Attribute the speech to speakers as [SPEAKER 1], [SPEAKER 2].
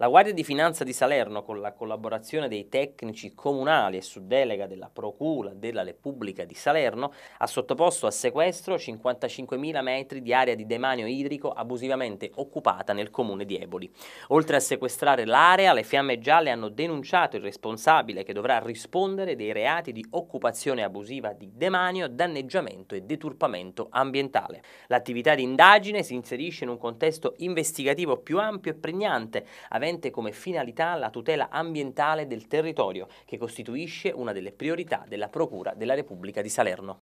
[SPEAKER 1] La Guardia di Finanza di Salerno, con la collaborazione dei tecnici comunali e su delega della Procura della Repubblica di Salerno, ha sottoposto a sequestro 55.000 metri di area di demanio idrico abusivamente occupata nel comune di Eboli. Oltre a sequestrare l'area, le fiamme gialle hanno denunciato il responsabile che dovrà rispondere dei reati di occupazione abusiva di demanio, danneggiamento e deturpamento ambientale. L'attività di indagine si inserisce in un contesto investigativo più ampio e pregnante, avendo espressamente come finalità la tutela ambientale del territorio, che costituisce una delle priorità della Procura della Repubblica di Salerno.